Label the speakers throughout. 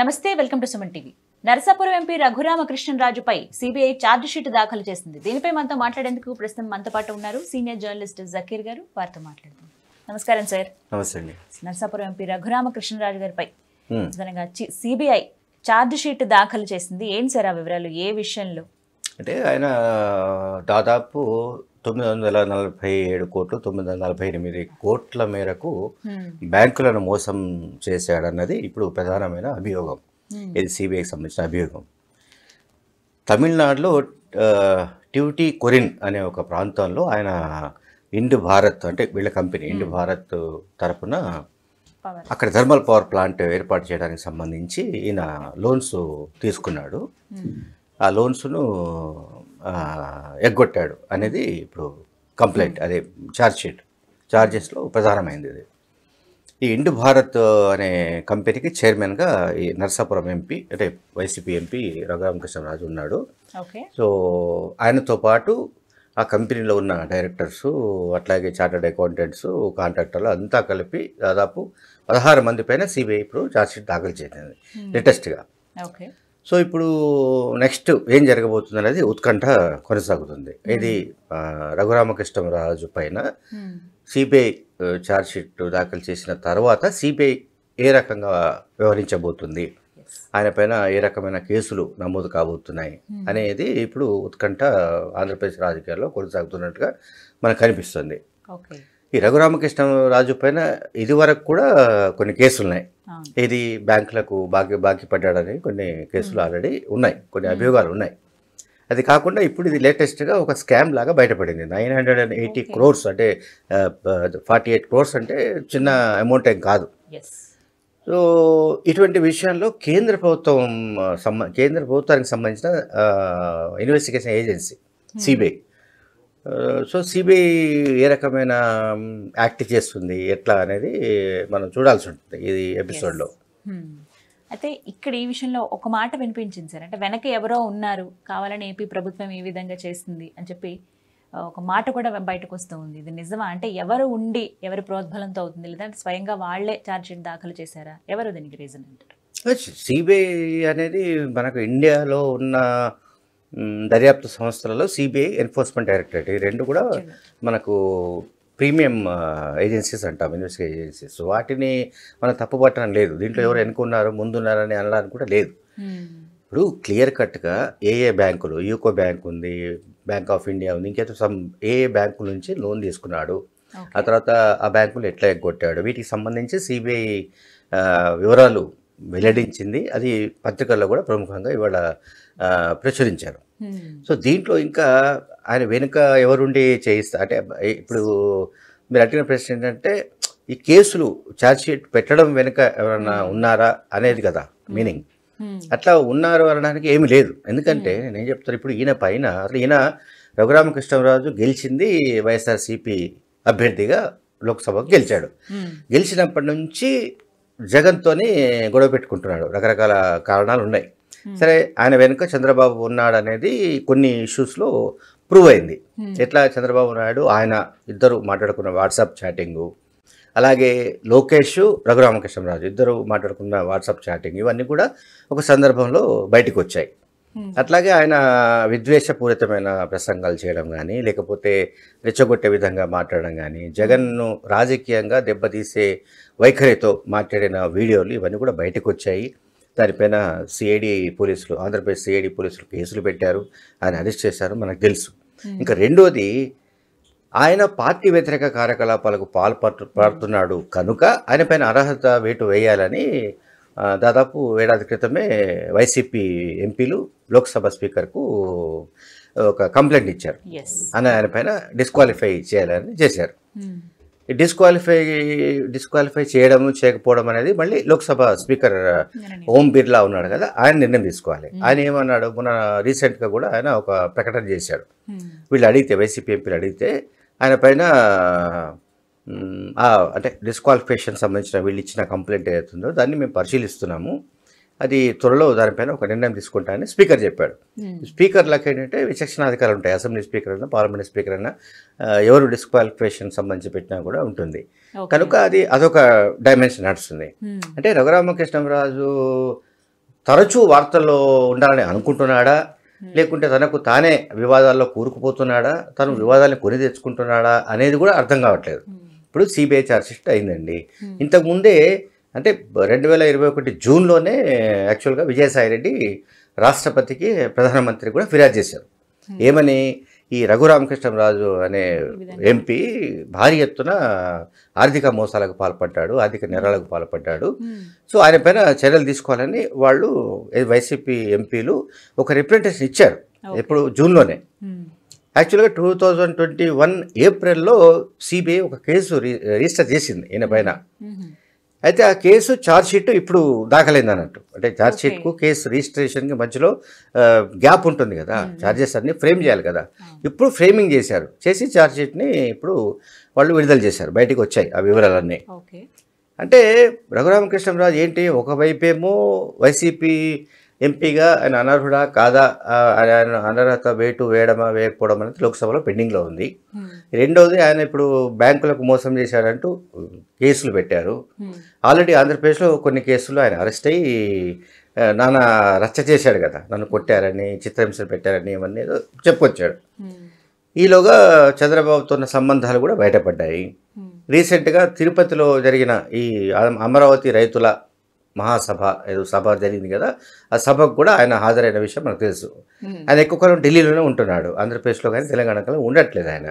Speaker 1: నమస్తే welcome to Suman TV Narasapuram MP రఘురామకృష్ణరాజుపై CBI sheet దాఖలు చేసింది దీనిపై మనతో మాట్లాడేందుకు ప్రస్తుతం మనతో పాటు ఉన్నారు సీనియర్ జర్నలిస్ట్ జకీర్ గారు వారితో మాట్లాడుతున్నారు నమస్కారం సార్ నమస్తే నరసాపురం ఎంపీ రఘురామకృష్ణరాజు గారిపై నిజంగా సిబిఐ షీట్ దాఖలు చేసింది ఏంటి సార్ ఆ వివరాలు ఏ విషయంలో
Speaker 2: అంటే ఆయన దాదాపు తొమ్మిది వందల నలభై ఏడు కోట్లు తొమ్మిది వందల నలభై ఎనిమిది కోట్ల మేరకు బ్యాంకులను మోసం చేశాడన్నది ఇప్పుడు ప్రధానమైన అభియోగం ఇది సిబిఐకి సంబంధించిన అభియోగం తమిళనాడులో ట్యూటీ కొరిన్ అనే ఒక ప్రాంతంలో ఆయన ఇండ్ భారత్ అంటే వీళ్ళ కంపెనీ ఇండ్ భారత్ తరపున అక్కడ థర్మల్ పవర్ ప్లాంట్ ఏర్పాటు చేయడానికి సంబంధించి ఈయన లోన్స్ తీసుకున్నాడు ఆ లోన్స్ను ఎగ్గొట్టాడు అనేది ఇప్పుడు కంప్లైంట్ hmm. అదే ఛార్జ్షీట్ ఛార్జెస్లో ప్రధానమైంది ఇది ఈ ఇండు భారత్ అనే కంపెనీకి చైర్మన్గా ఈ నర్సాపురం ఎంపీ అంటే వైసీపీ ఎంపీ రఘురామకృష్ణరాజు ఉన్నాడు సో ఆయనతో పాటు ఆ కంపెనీలో ఉన్న డైరెక్టర్స్ అట్లాగే చార్టర్డ్ అకౌంటెంట్స్ కాంట్రాక్టర్లు అంతా కలిపి దాదాపు పదహారు మంది పైన సిబిఐ ఇప్పుడు ఛార్జ్షీట్ దాఖలు చేసింది లేటెస్ట్గా hmm. సో ఇప్పుడు నెక్స్ట్ ఏం జరగబోతుంది అనేది ఉత్కంఠ కొనసాగుతుంది ఇది రఘురామకృష్ణరాజు పైన సిబిఐ ఛార్జ్షీట్ దాఖలు చేసిన తర్వాత సిబిఐ ఏ రకంగా వ్యవహరించబోతుంది ఆయన పైన ఏ రకమైన కేసులు నమోదు కాబోతున్నాయి అనేది ఇప్పుడు ఉత్కంఠ ఆంధ్రప్రదేశ్ రాజకీయాల్లో కొనసాగుతున్నట్టుగా మనకు కనిపిస్తుంది ఓకే ఈ రఘురామకృష్ణరాజు పైన ఇది వరకు కూడా కొన్ని కేసులు ఉన్నాయి ఇది బ్యాంకులకు బాకీ బాకీ పడ్డాడని కొన్ని కేసులు ఆల్రెడీ ఉన్నాయి కొన్ని అభియోగాలు ఉన్నాయి అది కాకుండా ఇప్పుడు ఇది లేటెస్ట్గా ఒక స్కామ్ లాగా బయటపడింది nine hundred and eighty crores అంటే ఫార్టీ ఎయిట్ క్రోర్స్ అంటే చిన్న అమౌంట్ ఏం కాదు సో ఇటువంటి విషయంలో కేంద్ర ప్రభుత్వం సంబ కేంద్ర ప్రభుత్వానికి సంబంధించిన investigation agency CBI so CBI ఏ రకమైన యాక్ట్ చేస్తుంది ఎట్లా అనేది మనం చూడాల్సి ఉంటుంది ఇది ఎపిసోడ్లో
Speaker 1: hmm. అయితే ఇక్కడ ఈ విషయంలో ఒక మాట వినిపించింది సార్ అంటే వెనక ఎవరో ఉన్నారు కావాలని ఏపీ ప్రభుత్వం ఏ విధంగా చేస్తుంది అని చెప్పి ఒక మాట కూడా బయటకు వస్తూ ఉంది ఇది నిజమా అంటే ఎవరు ఉండి ఎవరి ప్రోద్బలంతో అవుతుంది లేదంటే స్వయంగా వాళ్లే ఛార్జ్షీట్ దాఖలు చేశారా ఎవరు దీనికి రీజన్ అంటారు
Speaker 2: సిబిఐ అనేది మనకు ఇండియాలో ఉన్న దర్యాప్తు సంస్థలలో సిబిఐ ఎన్ఫోర్స్మెంట్ డైరెక్టరేట్ ఈ రెండు కూడా మనకు ప్రీమియం ఏజెన్సీస్ అంటాం ఇన్వెస్టిగేషన్ ఏజెన్సీస్ వాటిని మనం తప్పుపట్టడం లేదు దీంట్లో ఎవరు ఎన్నుకున్నారు ముందున్నారని అనడానికి కూడా లేదు ఇప్పుడు క్లియర్ కట్గా ఏ ఏ బ్యాంకులు యూకో బ్యాంక్ ఉంది బ్యాంక్ ఆఫ్ ఇండియా ఉంది ఇంకేదో సమ్ ఏ ఏ బ్యాంకు నుంచి లోన్ తీసుకున్నాడు ఆ తర్వాత ఆ బ్యాంకులు ఎట్లా ఎగ్గొట్టాడు వీటికి సంబంధించి సిబిఐ వివరాలు వెల్లడించింది అది పత్రికల్లో కూడా ప్రముఖంగా ఇవాళ ప్రచురించారు సో దీంట్లో ఇంకా ఆయన వెనుక ఎవరుండి చేయిస్తా అంటే ఇప్పుడు మీరు అడిగిన ప్రశ్న ఏంటంటే ఈ కేసులు ఛార్జ్షీట్ పెట్టడం వెనుక ఎవరన్నా ఉన్నారా అనేది కదా మీనింగ్ అట్లా ఉన్నారు అనడానికి ఏమి లేదు ఎందుకంటే నేను చెప్తాను ఇప్పుడు ఈయన పైన అసలు ఈయన రఘురామకృష్ణరాజు గెలిచింది వైఎస్ఆర్సీపీ అభ్యర్థిగా లోక్సభకు గెలిచాడు గెలిచినప్పటి నుంచి జగన్తోనే గొడవ పెట్టుకుంటున్నాడు రకరకాల కారణాలు ఉన్నాయి సరే ఆయన వెనుక చంద్రబాబు ఉన్నాడు అనేది కొన్ని ఇష్యూస్లో ప్రూవ్ అయింది ఎట్లా చంద్రబాబు నాయుడు ఆయన ఇద్దరు మాట్లాడుకున్న వాట్సాప్ చాటింగు అలాగే లోకేష్ రఘురామకృష్ణరాజు ఇద్దరు మాట్లాడుకున్న వాట్సాప్ చాటింగ్ ఇవన్నీ కూడా ఒక సందర్భంలో బయటకు వచ్చాయి Hmm. అట్లాగే ఆయన విద్వేషపూరితమైన ప్రసంగాలు చేయడం కానీ లేకపోతే రెచ్చగొట్టే విధంగా మాట్లాడడం కానీ జగన్ను రాజకీయంగా దెబ్బతీసే వైఖరితో మాట్లాడిన వీడియోలు ఇవన్నీ కూడా బయటకు వచ్చాయి దానిపైన సిఐడి పోలీసులు ఆంధ్రప్రదేశ్ సిఐడి పోలీసులు కేసులు పెట్టారు ఆయన అరెస్ట్ చేశారు మనకు తెలుసు hmm. ఇంకా రెండోది ఆయన పార్టీ వ్యతిరేక కార్యకలాపాలకు పాల్పడుతున్నాడు hmm. కనుక ఆయన పైన అర్హత వేటు వేయాలని దాదాపు ఏడాది క్రితమే వైసీపీ ఎంపీలు లోక్సభ స్పీకర్కు ఒక కంప్లైంట్ ఇచ్చారు అని ఆయన పైన డిస్క్వాలిఫై చేయాలని చేశారు hmm. డిస్క్వాలిఫై డిస్క్వాలిఫై చేయడం చేయకపోవడం అనేది మళ్ళీ లోక్సభ స్పీకర్ ఓం బిర్లా ఉన్నాడు కదా ఆయన నిర్ణయం తీసుకోవాలి hmm. ఆయన ఏమన్నాడు మొన్న రీసెంట్గా కూడా ఆయన ఒక ప్రకటన చేశాడు hmm. వీళ్ళు అడిగితే వైసీపీ ఎంపీలు అడిగితే ఆయన పైన అంటే డిస్క్వాలిఫికేషన్ సంబంధించిన వీళ్ళు ఇచ్చిన కంప్లైంట్ ఏదైతుందో దాన్ని మేము పరిశీలిస్తున్నాము అది త్వరలో దానిపైన ఒక నిర్ణయం తీసుకుంటానని స్పీకర్ చెప్పాడు స్పీకర్లకు ఏంటంటే అధికారులు ఉంటాయి అసెంబ్లీ స్పీకర్ అయినా పార్లమెంట్ స్పీకర్ అయినా ఎవరు డిస్క్వాలిఫికేషన్ సంబంధించి పెట్టినా కూడా ఉంటుంది కనుక అది అదొక డైమెన్షన్ నడుస్తుంది అంటే రఘురామకృష్ణరాజు తరచూ వార్తల్లో ఉండాలని అనుకుంటున్నాడా లేకుంటే తనకు తానే వివాదాల్లో కూరుకుపోతున్నాడా తను వివాదాలను కొని తెచ్చుకుంటున్నాడా అనేది కూడా అర్థం కావట్లేదు ఇప్పుడు సిబిఐ ఛార్జ్షీట్ అయిందండి ఇంతకుముందే అంటే రెండు వేల ఇరవై ఒకటి జూన్లోనే యాక్చువల్గా విజయసాయిరెడ్డి రాష్ట్రపతికి ప్రధానమంత్రి కూడా ఫిర్యాదు చేశారు hmm. ఏమని ఈ రఘురామకృష్ణరాజు అనే ఎంపీ భారీ ఎత్తున ఆర్థిక మోసాలకు పాల్పడ్డాడు ఆర్థిక hmm. నేరాలకు పాల్పడ్డాడు hmm. సో ఆయన పైన చర్యలు తీసుకోవాలని వాళ్ళు వైసీపీ ఎంపీలు ఒక రిప్రజెంటేషన్ ఇచ్చారు ఇప్పుడు జూన్లోనే యాక్చువల్గా టూ థౌజండ్ ట్వంటీ వన్ ఏప్రిల్లో సిబిఐ ఒక కేసు రిజిస్టర్ చేసింది ఈయన పైన అయితే ఆ కేసు ఛార్జ్షీట్ ఇప్పుడు దాఖలైంది అన్నట్టు అంటే షీట్కు కేసు రిజిస్ట్రేషన్కి మధ్యలో గ్యాప్ ఉంటుంది కదా ఛార్జెస్ అన్నీ ఫ్రేమ్ చేయాలి కదా hmm. ఇప్పుడు ఫ్రేమింగ్ చేశారు చేసి ఛార్జ్షీట్ని ఇప్పుడు వాళ్ళు విడుదల చేశారు బయటకు వచ్చాయి ఆ వివరాలన్నీ అంటే రఘురామకృష్ణరాజు ఏంటి ఒకవైపేమో వైసీపీ ఎంపీగా ఆయన అనర్హుడా కాదా ఆయన అనర్హత వేటు వేయడమా వేయకపోవడం అనేది లోక్సభలో పెండింగ్లో ఉంది రెండోది ఆయన ఇప్పుడు బ్యాంకులకు మోసం చేశాడంటూ కేసులు పెట్టారు ఆల్రెడీ ఆంధ్రప్రదేశ్లో కొన్ని కేసులు ఆయన అరెస్ట్ అయ్యి నాన్న రచ్చ చేశాడు కదా నన్ను కొట్టారని చిత్రహింసలు పెట్టారని ఇవన్నీ చెప్పొచ్చాడు ఈలోగా చంద్రబాబుతో ఉన్న సంబంధాలు కూడా బయటపడ్డాయి రీసెంట్గా తిరుపతిలో జరిగిన ఈ అమరావతి రైతుల మహాసభ ఏదో సభ జరిగింది కదా ఆ సభకు కూడా ఆయన హాజరైన విషయం మనకు తెలుసు ఆయన ఎక్కువ కాలం ఢిల్లీలోనే ఉంటున్నాడు ఆంధ్రప్రదేశ్లో కానీ తెలంగాణ కానీ ఉండట్లేదు ఆయన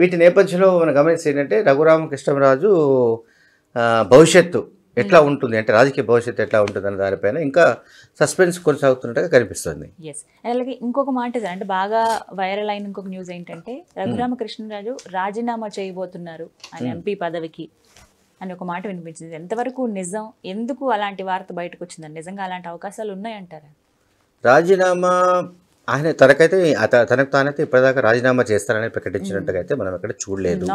Speaker 2: వీటి నేపథ్యంలో మనం గమనించి ఏంటంటే రఘురామకృష్ణరాజు భవిష్యత్తు ఎట్లా ఉంటుంది అంటే రాజకీయ భవిష్యత్తు ఎట్లా ఉంటుంది అనే దానిపైన ఇంకా సస్పెన్స్ కొనసాగుతున్నట్టుగా కనిపిస్తుంది
Speaker 1: ఎస్ అలాగే ఇంకొక మాట అంటే బాగా వైరల్ అయిన ఇంకొక న్యూస్ ఏంటంటే రఘురామకృష్ణరాజు రాజీనామా చేయబోతున్నారు ఆయన ఎంపీ పదవికి అని ఒక మాట వినిపించింది ఎంతవరకు నిజం ఎందుకు అలాంటి వార్త బయటకు వచ్చిందని నిజంగా అలాంటి అవకాశాలు ఉన్నాయంటారా
Speaker 2: రాజీనామా ఆయన తనకైతే తనకు తానైతే ఇప్పటిదాకా రాజీనామా చేస్తారని ప్రకటించినట్టుగా అయితే మనం ఎక్కడ చూడలేదు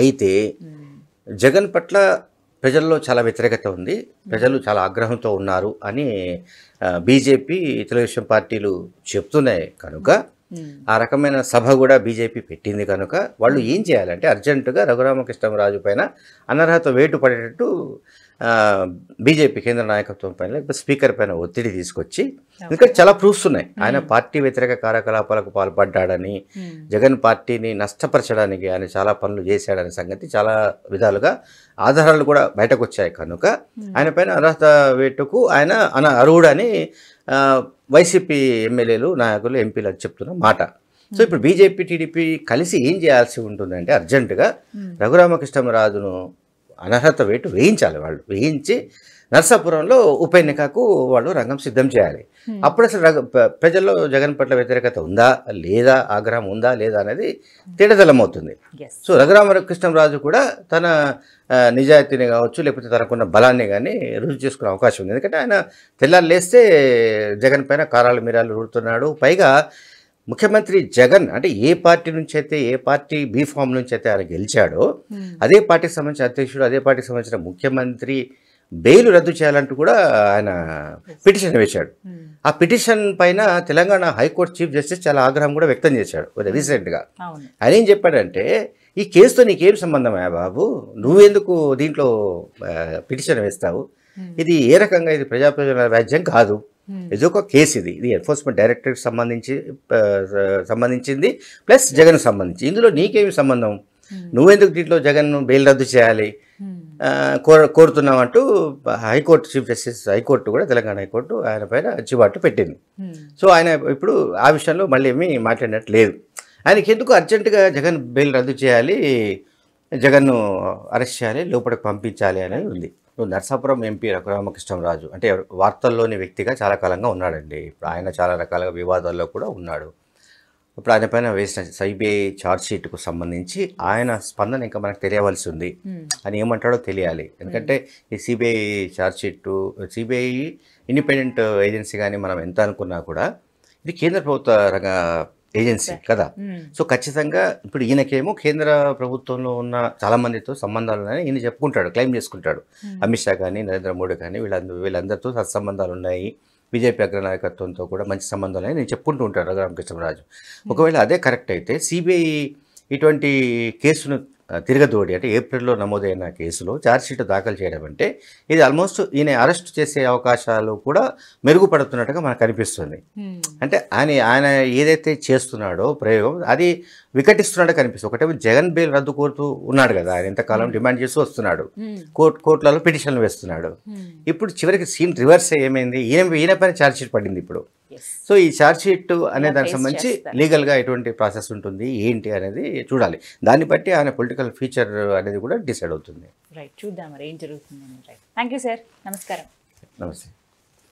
Speaker 2: అయితే జగన్ పట్ల ప్రజల్లో చాలా వ్యతిరేకత ఉంది ప్రజలు చాలా ఆగ్రహంతో ఉన్నారు అని బీజేపీ తెలుగుదేశం పార్టీలు చెప్తున్నాయి కనుక ఆ రకమైన సభ కూడా బీజేపీ పెట్టింది కనుక వాళ్ళు ఏం చేయాలంటే అర్జెంటుగా రఘురామకృష్ణరాజు పైన అనర్హత వేటు పడేటట్టు బీజేపీ కేంద్ర నాయకత్వం పైన లేకపోతే స్పీకర్ పైన ఒత్తిడి తీసుకొచ్చి ఇక్కడ చాలా ప్రూఫ్స్ ఉన్నాయి ఆయన పార్టీ వ్యతిరేక కార్యకలాపాలకు పాల్పడ్డాడని జగన్ పార్టీని నష్టపరచడానికి ఆయన చాలా పనులు చేశాడనే సంగతి చాలా విధాలుగా ఆధారాలు కూడా బయటకు వచ్చాయి కనుక ఆయన పైన అర్హత వేటుకు ఆయన అన అర్హుడని వైసీపీ ఎమ్మెల్యేలు నాయకులు ఎంపీలు అని చెప్తున్న మాట సో ఇప్పుడు బీజేపీ టీడీపీ కలిసి ఏం చేయాల్సి ఉంటుందంటే అర్జెంటుగా రఘురామకృష్ణరాజును అనర్హత వేటు వేయించాలి వాళ్ళు వేయించి నర్సాపురంలో ఉప ఎన్నికకు వాళ్ళు రంగం సిద్ధం చేయాలి అప్పుడు అసలు ప్రజల్లో జగన్ పట్ల వ్యతిరేకత ఉందా లేదా ఆగ్రహం ఉందా లేదా అనేది తేటతలం అవుతుంది సో రఘురామ కృష్ణరాజు కూడా తన నిజాయితీని కావచ్చు లేకపోతే తనకున్న బలాన్ని కానీ రుజువు చేసుకునే అవకాశం ఉంది ఎందుకంటే ఆయన తెల్లారు లేస్తే జగన్ పైన కారాలు మీరాలు రుడుతున్నాడు పైగా ముఖ్యమంత్రి జగన్ అంటే ఏ పార్టీ నుంచి అయితే ఏ పార్టీ బీ ఫామ్ నుంచి అయితే ఆయన గెలిచాడో అదే పార్టీకి సంబంధించిన అధ్యక్షుడు అదే పార్టీకి సంబంధించిన ముఖ్యమంత్రి బెయిల్ రద్దు చేయాలంటూ కూడా ఆయన పిటిషన్ వేశాడు hmm. ఆ పిటిషన్ పైన తెలంగాణ హైకోర్టు చీఫ్ జస్టిస్ చాలా ఆగ్రహం కూడా వ్యక్తం చేశాడు hmm. రీసెంట్గా ఆయన ఏం చెప్పాడంటే ఈ కేసుతో నీకేం సంబంధమయ్యా బాబు నువ్వెందుకు దీంట్లో పిటిషన్ వేస్తావు hmm. ఇది ఏ రకంగా ఇది ప్రజాప్రయోజన వ్యాజ్యం కాదు ఇది ఒక కేసు ఇది ఇది ఎన్ఫోర్స్మెంట్ డైరెక్టరేట్ సంబంధించి సంబంధించింది ప్లస్ జగన్ సంబంధించి ఇందులో నీకేమి సంబంధం నువ్వెందుకు దీంట్లో జగన్ బెయిల్ రద్దు చేయాలి కోర కోరుతున్నామంటూ హైకోర్టు చీఫ్ జస్టిస్ హైకోర్టు కూడా తెలంగాణ హైకోర్టు ఆయన పైన చివాట్లు పెట్టింది hmm. సో ఆయన ఇప్పుడు ఆ విషయంలో మళ్ళీ ఏమీ మాట్లాడినట్టు లేదు ఆయనకి ఎందుకు అర్జెంటుగా జగన్ బెయిల్ రద్దు చేయాలి జగన్ను అరెస్ట్ చేయాలి లోపలికి పంపించాలి అనేది ఉంది నర్సాపురం ఎంపీ రఘురామకృష్ణరాజు అంటే వార్తల్లోని వ్యక్తిగా చాలా కాలంగా ఉన్నాడండి ఇప్పుడు ఆయన చాలా రకాలుగా వివాదాల్లో కూడా ఉన్నాడు ఇప్పుడు ఆయన పైన వేసిన షీట్ కు సంబంధించి ఆయన స్పందన ఇంకా మనకు తెలియవలసి ఉంది అని ఏమంటాడో తెలియాలి ఎందుకంటే ఈ CBI sheet CBI independent agency కానీ మనం ఎంత అనుకున్నా కూడా ఇది కేంద్ర ప్రభుత్వ రంగ ఏజెన్సీ కదా సో ఖచ్చితంగా ఇప్పుడు ఈయనకేమో కేంద్ర ప్రభుత్వంలో ఉన్న చాలా మందితో సంబంధాలు ఉన్నాయని ఈయన చెప్పుకుంటాడు క్లెయిమ్ చేసుకుంటాడు అమిత్ షా కానీ నరేంద్ర మోడీ కానీ వీళ్ళందరూ వీళ్ళందరితో సత్సంబంధాలు ఉన్నాయి బీజేపీ అగ్రనాయకత్వంతో కూడా మంచి సంబంధం నేను చెప్పుకుంటూ ఉంటాను రఘురామకృష్ణరాజు ఒకవేళ అదే కరెక్ట్ అయితే సిబిఐ ఇటువంటి కేసును తిరగదోడి అంటే ఏప్రిల్లో నమోదైన కేసులో ఛార్జ్షీట్ దాఖలు చేయడం అంటే ఇది ఆల్మోస్ట్ ఈయన అరెస్ట్ చేసే అవకాశాలు కూడా మెరుగుపడుతున్నట్టుగా మనకు కనిపిస్తుంది అంటే ఆయన ఆయన ఏదైతే చేస్తున్నాడో ప్రయోగం అది వికటిస్తున్నట్టు కనిపిస్తుంది ఒకటే జగన్ బెయిల్ రద్దు కోరుతూ ఉన్నాడు కదా ఆయన ఇంతకాలం డిమాండ్ చేస్తూ వస్తున్నాడు కోర్టు కోర్టులలో పిటిషన్లు వేస్తున్నాడు ఇప్పుడు చివరికి సీన్ రివర్స్ ఏమైంది ఈయన ఈయన పైన ఛార్జ్షీట్ పడింది ఇప్పుడు సో ఈ ఛార్జ్ షీట్ అనే దానికి సంబంధించి లీగల్గా ఎటువంటి ప్రాసెస్ ఉంటుంది ఏంటి అనేది చూడాలి దాన్ని బట్టి ఆయన పొలిటికల్ ఫ్యూచర్ అనేది కూడా డిసైడ్ అవుతుంది
Speaker 1: రైట్ చూద్దాం మరి ఏం జరుగుతుంది థ్యాంక్ యూ సార్ నమస్కారం
Speaker 2: నమస్తే